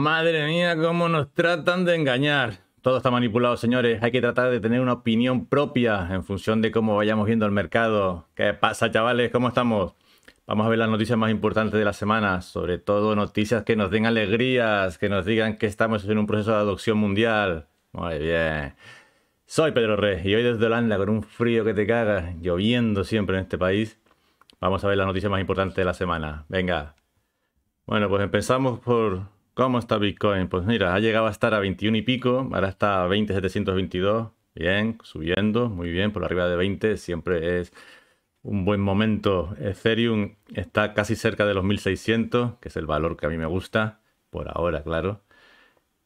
Madre mía, cómo nos tratan de engañar. Todo está manipulado, señores. Hay que tratar de tener una opinión propia en función de cómo vayamos viendo el mercado. ¿Qué pasa, chavales? ¿Cómo estamos? Vamos a ver las noticias más importantes de la semana, sobre todo noticias que nos den alegrías, que nos digan que estamos en un proceso de adopción mundial. Muy bien. Soy Pedro Rey y hoy desde Holanda, con un frío que te caga, lloviendo siempre en este país, vamos a ver las noticias más importantes de la semana. Venga. Bueno, pues empezamos por ¿Cómo está Bitcoin? Pues mira, ha llegado a estar a 21 y pico, ahora está a 20,722. Bien, subiendo, muy bien, por arriba de 20 siempre es un buen momento. Ethereum está casi cerca de los 1600, que es el valor que a mí me gusta, por ahora, claro.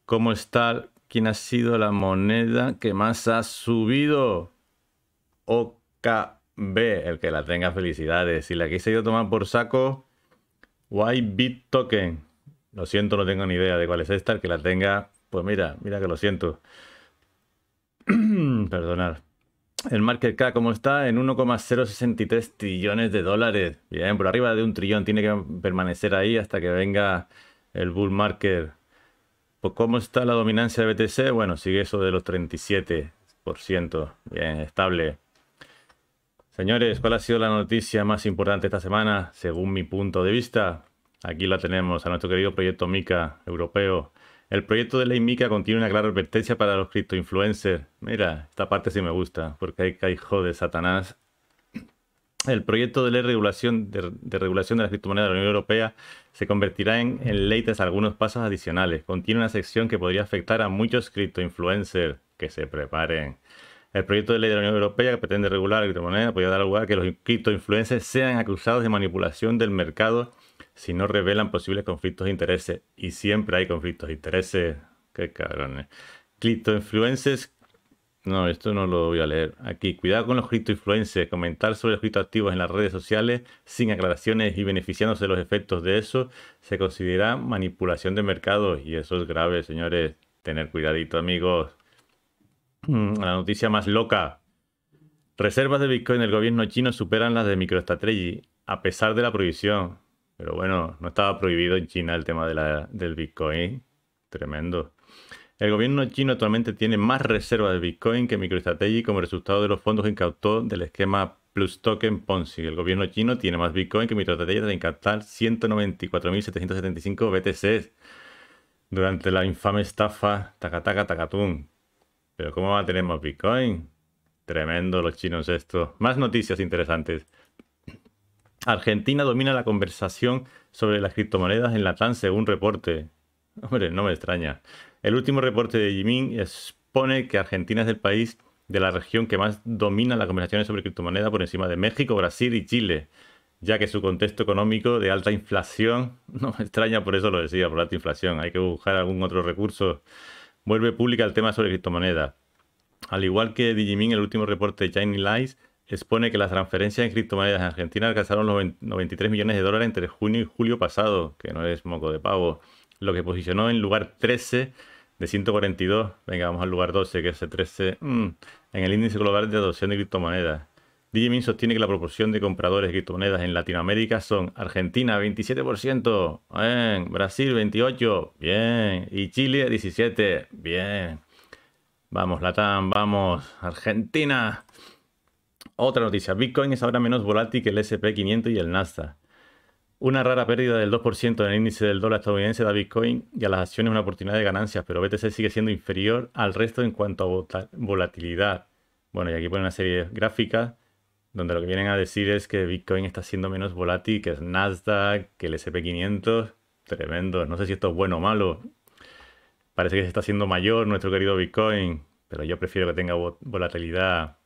¿Cómo está? ¿Quién ha sido la moneda que más ha subido? OKB, el que la tenga, felicidades. Y la que se ha ido a tomar por saco, White Bit Token lo siento, no tengo ni idea de cuál es esta. El que la tenga, pues mira, mira que lo siento. Perdonar. El market K, ¿cómo está? En 1,063 trillones de dólares. Bien, por arriba de un trillón. Tiene que permanecer ahí hasta que venga el bull market. Pues, ¿cómo está la dominancia de BTC? Bueno, sigue eso de los 37%. Bien, estable. Señores, ¿cuál ha sido la noticia más importante esta semana según mi punto de vista? Aquí la tenemos, a nuestro querido proyecto MICA europeo. El proyecto de ley MICA contiene una clara advertencia para los criptoinfluencers. Mira, esta parte sí me gusta, porque hay caijo de Satanás. El proyecto de ley de, regulación de las criptomonedas de la Unión Europea se convertirá en, en ley algunos pasos adicionales. Contiene una sección que podría afectar a muchos criptoinfluencers. Que se preparen. El proyecto de ley de la Unión Europea que pretende regular la criptomoneda podría dar lugar a que los criptoinfluencers sean acusados de manipulación del mercado si no revelan posibles conflictos de intereses. Y siempre hay conflictos de intereses. Qué cabrones. influencias, No, esto no lo voy a leer. Aquí, cuidado con los criptoinfluences. Comentar sobre los criptoactivos en las redes sociales sin aclaraciones y beneficiándose de los efectos de eso se considera manipulación de mercado. Y eso es grave, señores. Tener cuidadito, amigos. Mm, la noticia más loca. Reservas de Bitcoin del gobierno chino superan las de MicroStrategy a pesar de la prohibición. Pero bueno, no estaba prohibido en China el tema de del Bitcoin. Tremendo. El gobierno chino actualmente tiene más reservas de Bitcoin que MicroStrategy como resultado de los fondos que incautó del esquema Plus Token Ponzi. El gobierno chino tiene más Bitcoin que MicroStrategy tras incautar 194.775 BTC durante la infame estafa Takataka Takatun. Pero ¿cómo va a tener más Bitcoin? Tremendo los chinos esto. Más noticias interesantes. Argentina domina la conversación sobre las criptomonedas en la Latam según reporte. Hombre, no me extraña. El último reporte de Jimin expone que Argentina es el país de la región que más domina las conversaciones sobre criptomonedas por encima de México, Brasil y Chile, ya que su contexto económico de alta inflación, no me extraña, por eso lo decía, por alta inflación, hay que buscar algún otro recurso. Vuelve pública el tema sobre criptomonedas. Al igual que Digimin, el último reporte de China Lies expone que las transferencias en criptomonedas en Argentina alcanzaron los 93 millones de dólares entre junio y julio pasado, que no es moco de pavo, lo que posicionó en lugar 13 de 142. Venga, vamos al lugar 12, que es el 13, mm, en el índice global de adopción de criptomonedas. Digimin sostiene que la proporción de compradores de criptomonedas en Latinoamérica son Argentina 27%, Brasil 28%, bien, y Chile 17%, bien. Vamos, Latam, vamos, Argentina. Otra noticia, Bitcoin es ahora menos volátil que el SP500 y el Nasdaq. Una rara pérdida del 2% en el índice del dólar estadounidense da Bitcoin y a las acciones una oportunidad de ganancias, pero BTC sigue siendo inferior al resto en cuanto a volatilidad. Bueno, y aquí pone una serie gráfica donde lo que vienen a decir es que Bitcoin está siendo menos volátil que el Nasdaq, que el SP500. Tremendo. No sé si esto es bueno o malo. Parece que se está haciendo mayor nuestro querido Bitcoin, pero yo prefiero que tenga volatilidad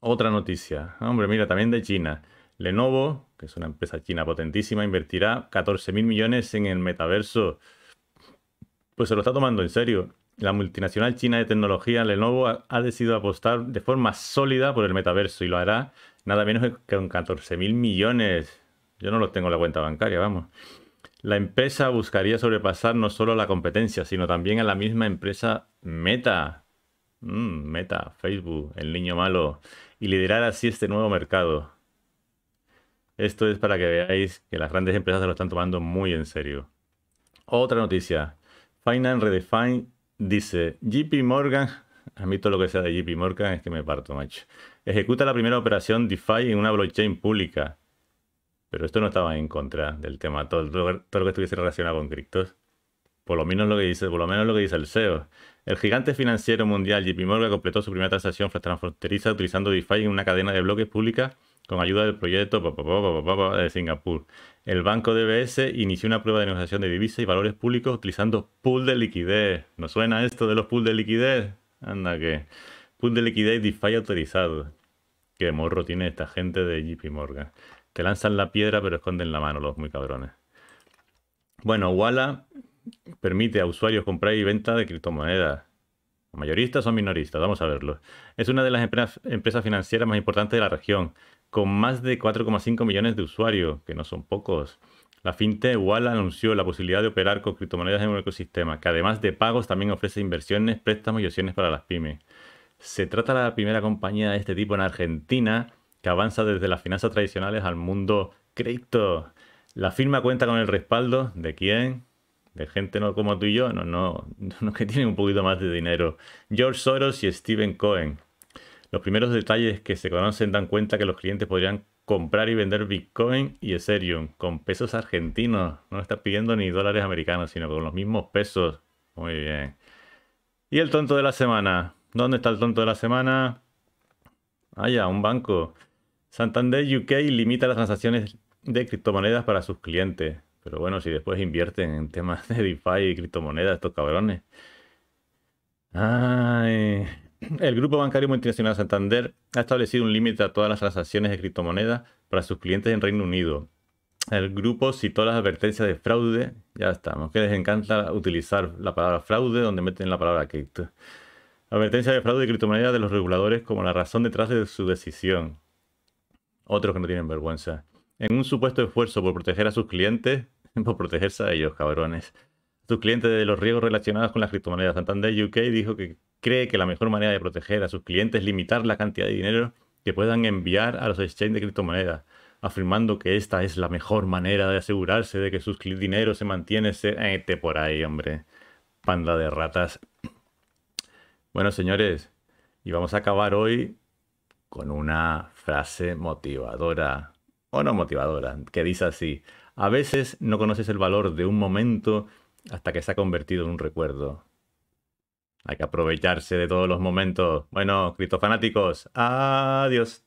otra noticia. Hombre, mira, también de China. Lenovo, que es una empresa china potentísima, invertirá 14.000 millones en el metaverso. Pues se lo está tomando en serio. La multinacional china de tecnología Lenovo ha, decidido apostar de forma sólida por el metaverso y lo hará nada menos que con 14.000 millones. Yo no los tengo en la cuenta bancaria, vamos. La empresa buscaría sobrepasar no solo a la competencia, sino también a la misma empresa Meta. Mm, Meta, Facebook, el niño malo y liderar así este nuevo mercado. Esto es para que veáis que las grandes empresas lo están tomando muy en serio. Otra noticia. Finance Redefine dice, JP Morgan, a mí todo lo que sea de JP Morgan es que me parto, macho. Ejecuta la primera operación DeFi en una blockchain pública. Pero esto no estaba en contra del tema, todo, todo lo que estuviese relacionado con criptos. Por lo menos lo que dice, por lo menos lo que dice el CEO. El gigante financiero mundial JP Morgan completó su primera transacción transfronteriza utilizando DeFi en una cadena de bloques públicas con ayuda del proyecto de Singapur. El banco DBS inició una prueba de negociación de divisas y valores públicos utilizando pool de liquidez. ¿No suena esto de los pool de liquidez? Anda que. Pool de liquidez DeFi autorizado. Qué morro tiene esta gente de JP Morgan. Te lanzan la piedra pero esconden la mano los muy cabrones. Bueno, Walla permite a usuarios comprar y venta de criptomonedas. ¿Mayoristas o minoristas? Vamos a verlo. Es una de las empresas financieras más importantes de la región, con más de 4,5 millones de usuarios, que no son pocos. La fintech Walla anunció la posibilidad de operar con criptomonedas en un ecosistema que además de pagos también ofrece inversiones, préstamos y opciones para las pymes. Se trata de la primera compañía de este tipo en Argentina que avanza desde las finanzas tradicionales al mundo cripto. La firma cuenta con el respaldo de quién? de gente no como tú y yo, no, no, no que tienen un poquito más de dinero. George Soros y Steven Cohen. Los primeros detalles que se conocen dan cuenta que los clientes podrían comprar y vender Bitcoin y Ethereum con pesos argentinos. No estás pidiendo ni dólares americanos, sino con los mismos pesos. Muy bien. Y el tonto de la semana. ¿Dónde está el tonto de la semana? ya, un banco. Santander UK limita las transacciones de criptomonedas para sus clientes. Pero bueno, si después invierten en temas de DeFi y criptomonedas, estos cabrones. Ay. El Grupo Bancario Multinacional Santander ha establecido un límite a todas las transacciones de criptomonedas para sus clientes en Reino Unido. El grupo citó las advertencias de fraude. Ya estamos, que les encanta utilizar la palabra fraude donde meten la palabra cripto. Advertencia de fraude y criptomonedas de los reguladores como la razón detrás de su decisión. Otros que no tienen vergüenza. En un supuesto esfuerzo por proteger a sus clientes, por protegerse a ellos, cabrones. Tu cliente de los riesgos relacionados con las criptomonedas Santander UK dijo que cree que la mejor manera de proteger a sus clientes es limitar la cantidad de dinero que puedan enviar a los exchanges de criptomonedas, afirmando que esta es la mejor manera de asegurarse de que sus dinero se mantiene este por ahí, hombre. Panda de ratas. Bueno, señores, y vamos a acabar hoy con una frase motivadora, o no motivadora, que dice así, a veces no conoces el valor de un momento hasta que se ha convertido en un recuerdo. Hay que aprovecharse de todos los momentos. Bueno, criptofanáticos, adiós.